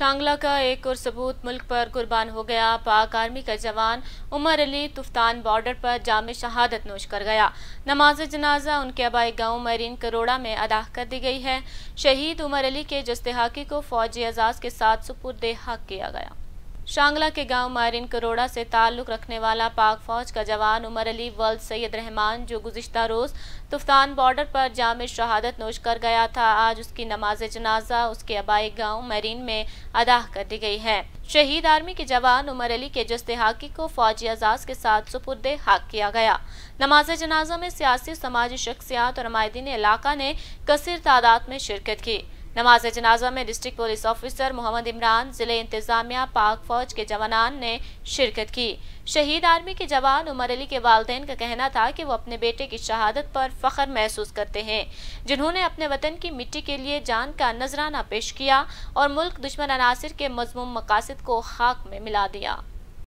शांगला का एक और सबूत मुल्क पर कुर्बान हो गया पाक आर्मी का जवान उमर अली तुफ्तान बॉर्डर पर जाम शहादत नोश कर गया नमाज जनाजा उनके आबाई गांव मरीन करोड़ा में अदा कर दी गई है शहीद उमर अली के जस्ते हाकी को फौजी एजाज के साथ सुपुर्द हक किया गया शांगला के गांव मायरिन करोड़ा से ताल्लुक रखने वाला पाक फौज का जवान उमर अली वर्ल्ड सैयद रहमान जो गुजशत रोज़ तुफतान बॉर्डर पर जाम शहादत नोश कर गया था आज उसकी नमाज जनाजा उसके आबाई गांव मरीन में अदा कर दी गई है शहीद आर्मी के जवान उमर अली के जस्ते हाकी को फौजी एजाज के साथ सुपुर्द हाक किया गया नमाज जनाजा में सियासी समाजी शख्सियात और हमायदीन इलाका ने कसर तादाद में शिरकत की नमाज जनाजा में district police officer Mohammad Imran जिले इंतजामिया पाक फौज के जवानान ने शिरकत की शहीद आर्मी के जवान उमर अली के वालदे का कहना था कि वो अपने बेटे की शहादत पर फ़ख्र महसूस करते हैं जिन्होंने अपने वतन की मिट्टी के लिए जान का नजराना पेश किया और मुल्क दुश्मन अनासर के मजमूम मकासद को खाक में मिला दिया